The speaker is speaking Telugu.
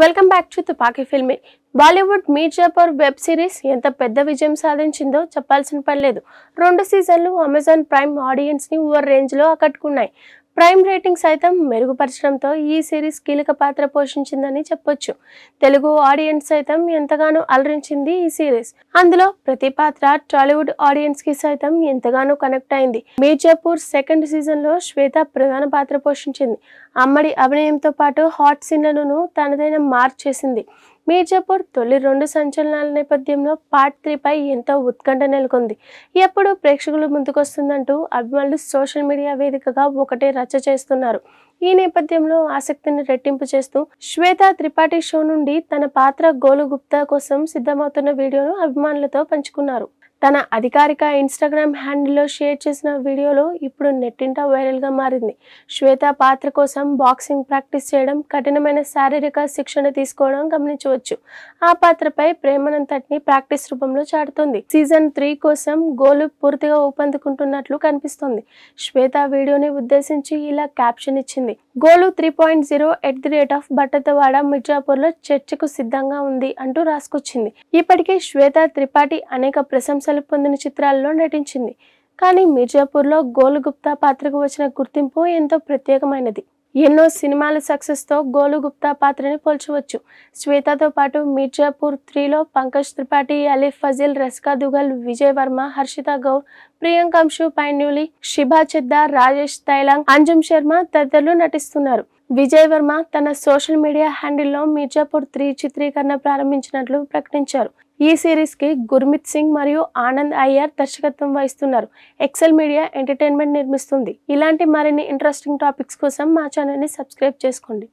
welcome back to Tupaki filmy Bollywood Mirzapur web series ఎంత పెద్ద విజయం సాధించిందో చెప్పాల్సిన పని లేదు రెండు సీజన్లు అమెజాన్ ప్రైమ్ ఆడియన్స్ని ఓవర్ రేంజ్లో ఆకట్టుకున్నాయి ప్రైమ్ రేటింగ్ సైతం మెరుగుపరచడంతో ఈ సిరీస్ కీలక పాత్ర పోషించిందని చెప్పొచ్చు తెలుగు ఆడియన్స్ సైతం ఎంతగానో అలరించింది ఈ సిరీస్ అందులో ప్రతి పాత్ర టాలీవుడ్ ఆడియన్స్ కి సైతం ఎంతగానో కనెక్ట్ అయింది మీర్జాపూర్ సెకండ్ సీజన్ లో శ్వేత ప్రధాన పాత్ర పోషించింది అమ్మడి అభినయంతో పాటు హాట్ సీన్లను తనదైన మార్చేసింది మీర్జాపూర్ తొలి రెండు సంచలనాల నేపథ్యంలో పార్ట్ త్రీపై ఎంతో ఉత్కంఠ నెలకొంది ఎప్పుడు ప్రేక్షకులు ముందుకొస్తుందంటూ అభిమానులు సోషల్ మీడియా వేదికగా ఒకటే రచ్చ చేస్తున్నారు ఈ నేపథ్యంలో ఆసక్తిని రెట్టింపు చేస్తూ శ్వేత త్రిపాఠి షో నుండి తన పాత్ర గోలు గుప్తా కోసం సిద్ధమవుతున్న వీడియోను అభిమానులతో పంచుకున్నారు తన అధికారిక ఇన్స్టాగ్రామ్ హ్యాండిల్లో షేర్ చేసిన వీడియోలో ఇప్పుడు నెట్టింట వైరల్గా మారింది శ్వేత పాత్ర కోసం బాక్సింగ్ ప్రాక్టీస్ చేయడం కఠినమైన శారీరక శిక్షణ తీసుకోవడం గమనించవచ్చు ఆ పాత్రపై ప్రేమనంతటిని ప్రాక్టీస్ రూపంలో చాటుతోంది సీజన్ త్రీ కోసం గోలు పూర్తిగా ఊపందుకుంటున్నట్లు కనిపిస్తోంది శ్వేత వీడియోని ఉద్దేశించి ఇలా క్యాప్షన్ ఇచ్చింది Golu three point zero at the rate of బట్టతవాడ మిర్జాపూర్లో చర్చకు సిద్ధంగా ఉంది అంటూ రాసుకొచ్చింది ఇప్పటికే శ్వేత త్రిపాఠి అనేక ప్రశంసలు పొందిన చిత్రాల్లో నటించింది కానీ మిర్జాపూర్లో గోలు గుప్తా పాత్రకు వచ్చిన గుర్తింపు ఎంతో ప్రత్యేకమైనది ఎన్నో సినిమాల సక్సెస్తో గోలు గుప్తా పాత్రని పోల్చవచ్చు శ్వేతతో పాటు మీర్జాపూర్ త్రీలో పంకజ్ త్రిపాఠి అలీఫ్ ఫజిల్ రస్కా దుగల్ విజయ్ వర్మ హర్షిత గౌ ప్రియాంకాంశు పైన్యూలి శిభా చెద్దా రాజేష్ తైలాంగ్ అంజుమ్ శర్మ తదితరులు నటిస్తున్నారు విజయ్ వర్మ తన సోషల్ మీడియా హ్యాండిల్లో మిర్జాపూర్ త్రీ చిత్రీకరణ ప్రారంభించినట్లు ప్రకటించారు ఈ సిరీస్కి గుర్మిత్ సింగ్ మరియు ఆనంద్ అయ్యర్ దర్శకత్వం వహిస్తున్నారు ఎక్సెల్ మీడియా ఎంటర్టైన్మెంట్ నిర్మిస్తుంది ఇలాంటి మరిన్ని ఇంట్రెస్టింగ్ టాపిక్స్ కోసం మా ఛానల్ని సబ్స్క్రైబ్ చేసుకోండి